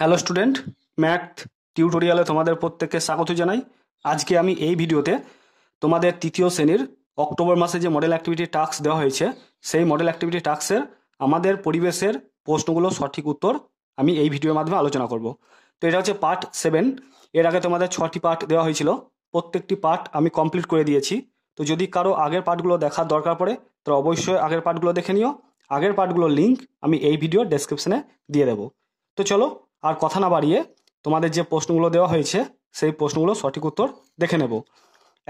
hello student math টিউটোরিয়ালে তোমাদের প্রত্যেককে স্বাগত জানাই আজকে আমি এই ভিডিওতে তোমাদের তৃতীয় শ্রেণীর অক্টোবর মাসে যে মডেল অ্যাক্টিভিটি টাস্ক দেওয়া হয়েছে সেই মডেল অ্যাক্টিভিটি টাস্কের আমাদের পরিবেশের প্রশ্নগুলো সঠিক উত্তর আমি এই ভিডিওর মাধ্যমে আলোচনা করব তো এটা হচ্ছে পার্ট সেভেন এর আগে তোমাদের ছটি পার্ট দেওয়া হয়েছিল প্রত্যেকটি পার্ট আমি কমপ্লিট করে দিয়েছি তো যদি কারো আগের পার্টগুলো দেখার দরকার পড়ে তো অবশ্যই আগের পার্টগুলো দেখে নিও আগের পার্টগুলোর লিঙ্ক আমি এই ভিডিওর ডেসক্রিপশনে দিয়ে দেবো তো চলো আর কথা না বাড়িয়ে তোমাদের যে প্রশ্নগুলো দেওয়া হয়েছে সেই প্রশ্নগুলো সঠিক উত্তর দেখে নেব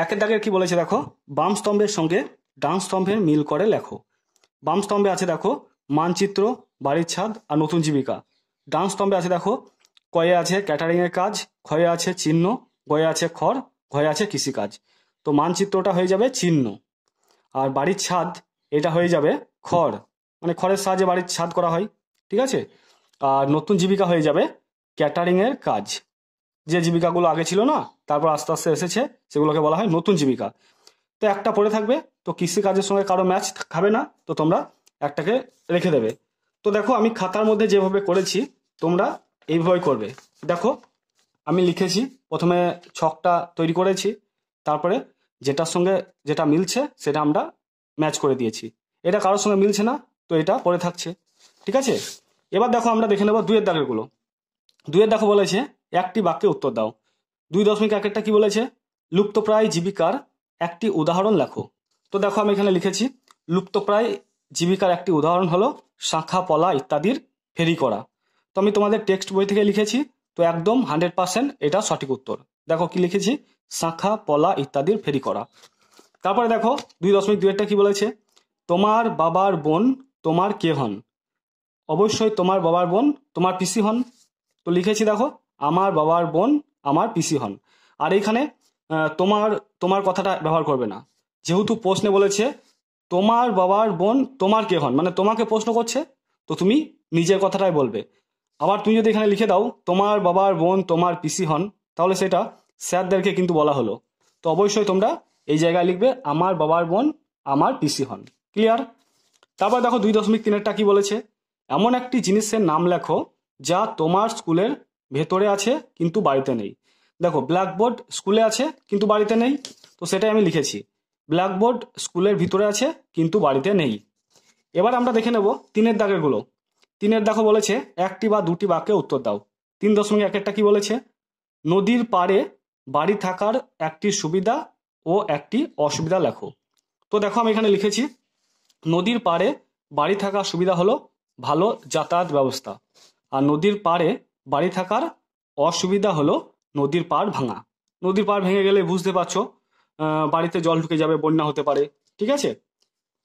একের দাগে কি বলেছে দেখো বাম স্তম্ভের সঙ্গে ডান স্তম্ভের মিল করে লেখো বাম স্তম্ভে আছে দেখো মানচিত্র বাড়ির ছাদ আর নতুন জীবিকা ডান স্তম্ভে আছে দেখো কয়ে আছে ক্যাটারিংয়ের কাজ ক্ষয়ে আছে চিহ্ন গয়ে আছে খড় ঘয়ে আছে কৃষিকাজ তো মানচিত্রটা হয়ে যাবে চিহ্ন আর বাড়ির ছাদ এটা হয়ে যাবে খড় মানে খড়ের সাহায্যে বাড়ির ছাদ করা হয় ঠিক আছে আর নতুন জীবিকা হয়ে যাবে ক্যাটারিংয়ের কাজ যে জীবিকাগুলো আগে ছিল না তারপর আস্তে আস্তে এসেছে সেগুলোকে বলা হয় নতুন জীবিকা তো একটা পড়ে থাকবে তো কৃষিকাজের সঙ্গে কারো ম্যাচ খাবে না তো তোমরা একটাকে রেখে দেবে তো দেখো আমি খাতার মধ্যে যেভাবে করেছি তোমরা এইভাবে করবে দেখো আমি লিখেছি প্রথমে ছকটা তৈরি করেছি তারপরে যেটার সঙ্গে যেটা মিলছে সেটা আমরা ম্যাচ করে দিয়েছি এটা কারোর সঙ্গে মিলছে না তো এটা পড়ে থাকছে ঠিক আছে এবার দেখো আমরা দেখে নেবো দুয়ের গুলো দুয়ের দেখো বলেছে একটি বাক্যে উত্তর দাও দুই দশমিক একটা কি বলেছে লুপ্তপ্রায় জীবিকার একটি উদাহরণ লেখো তো দেখো আমি এখানে লিখেছি লুপ্তপ্রায় জীবিকার একটি উদাহরণ হলো শাখা পলা ইত্যাদির ফেরি করা তো আমি তোমাদের টেক্সট বই থেকে লিখেছি তো একদম হান্ড্রেড পার্সেন্ট এটা সঠিক উত্তর দেখো কি লিখেছি শাখা পলা ইত্যাদির ফেরি করা তারপরে দেখো দুই দশমিক দুয়েরটা কি বলেছে তোমার বাবার বোন তোমার কে হন অবশ্যই তোমার বাবার বোন তোমার পিসি হন তো লিখেছি দেখো আমার বাবার বোন আমার পিসি হন আর এইখানে তোমার তোমার কথাটা ব্যবহার করবে না যেহেতু প্রশ্নে বলেছে তোমার বাবার বোন তোমার কে হন মানে তোমাকে প্রশ্ন করছে তো তুমি নিজের কথাটাই বলবে আবার তুমি যদি এখানে লিখে দাও তোমার বাবার বোন তোমার পিসি হন তাহলে সেটা স্যারদেরকে কিন্তু বলা হলো তো অবশ্যই তোমরা এই জায়গায় লিখবে আমার বাবার বোন আমার পিসি হন ক্লিয়ার তারপর দেখো দুই দশমিক তিনেরটা কি বলেছে এমন একটি জিনিসের নাম লেখো যা তোমার স্কুলের ভেতরে আছে কিন্তু বাড়িতে নেই দেখো ব্ল্যাকবোর্ড স্কুলে আছে কিন্তু বাড়িতে নেই তো সেটাই আমি লিখেছি ব্ল্যাকবোর্ড স্কুলের ভিতরে আছে কিন্তু বাড়িতে নেই এবার আমরা দেখে নেব তিনের দাগেরগুলো তিনের দাগও বলেছে একটি বা দুটি বাক্যে উত্তর দাও তিন দশমিক এক একটা কি বলেছে নদীর পাড়ে বাড়ি থাকার একটি সুবিধা ও একটি অসুবিধা লেখো তো দেখো আমি এখানে লিখেছি নদীর পাড়ে বাড়ি থাকার সুবিধা হলো ভালো যাতায়াত ব্যবস্থা আর নদীর পাড়ে বাড়ি থাকার অসুবিধা হলো নদীর পাড় ভাঙা নদীর পাড় ভেঙে গেলে বুঝতে পারছো বাড়িতে জল ঢুকে যাবে বন্যা হতে পারে ঠিক আছে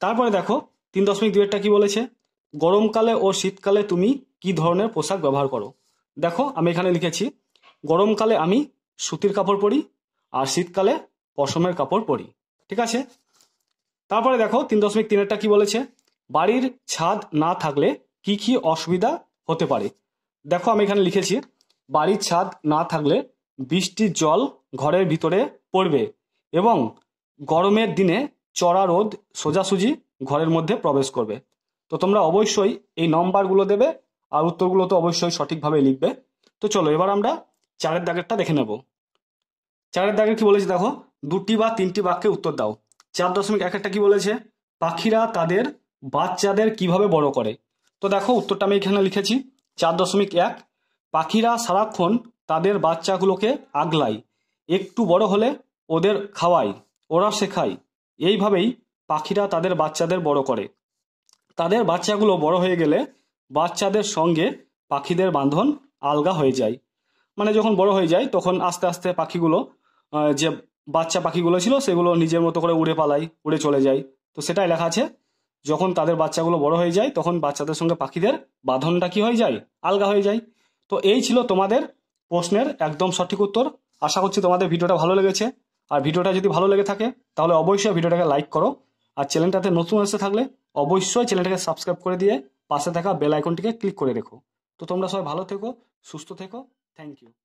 তারপরে দেখো তিন দশমিক দুয়েরটা কি বলেছে গরমকালে ও শীতকালে তুমি কি ধরনের পোশাক ব্যবহার করো দেখো আমি এখানে লিখেছি গরমকালে আমি সুতির কাপড় পরি আর শীতকালে পশমের কাপড় পরি ঠিক আছে তারপরে দেখো তিন দশমিক তিনেরটা কি বলেছে বাড়ির ছাদ না থাকলে কি কি অসুবিধা হতে পারে দেখো আমি এখানে লিখেছি বাড়ির ছাদ না থাকলে বৃষ্টির জল ঘরের ভিতরে পড়বে এবং গরমের দিনে চড়া রোদ সোজাসুজি ঘরের মধ্যে প্রবেশ করবে তো তোমরা অবশ্যই এই নম্বরগুলো দেবে আর উত্তরগুলো তো অবশ্যই সঠিকভাবে লিখবে তো চলো এবার আমরা চারের দাগেরটা দেখে নেব চারের দাগের কি বলেছে দেখো দুটি বা তিনটি বাক্যে উত্তর দাও চার দশমিক এক একটা কি বলেছে পাখিরা তাদের বাচ্চাদের কিভাবে বড় করে তো দেখো উত্তরটা আমি এখানে লিখেছি চার দশমিক এক পাখিরা সারাক্ষণ তাদের বাচ্চাগুলোকে আগলায় একটু বড় হলে ওদের খাওয়ায় ওরা শেখায় এইভাবেই পাখিরা তাদের বাচ্চাদের বড় করে তাদের বাচ্চাগুলো বড় হয়ে গেলে বাচ্চাদের সঙ্গে পাখিদের বান্ধন আলগা হয়ে যায় মানে যখন বড় হয়ে যায় তখন আস্তে আস্তে পাখিগুলো যে বাচ্চা পাখিগুলো ছিল সেগুলো নিজের মতো করে উড়ে পালায় উড়ে চলে যায় তো সেটাই লেখা আছে যখন তাদের বাচ্চাগুলো বড় হয়ে যায় তখন বাচ্চাদের সঙ্গে পাখিদের বাঁধনটা কি হয়ে যায় আলগা হয়ে যায় তো এই ছিল তোমাদের প্রশ্নের একদম সঠিক উত্তর আশা করছি তোমাদের ভিডিওটা ভালো লেগেছে আর ভিডিওটা যদি ভালো লেগে থাকে তাহলে অবশ্যই ভিডিওটাকে লাইক করো আর চ্যানেলটাতে নতুন এসে থাকলে অবশ্যই চ্যানেলটাকে সাবস্ক্রাইব করে দিয়ে পাশে থাকা বেল আইকনটিকে ক্লিক করে রেখো তো তোমরা সবাই ভালো থেকো সুস্থ থেকো থ্যাংক ইউ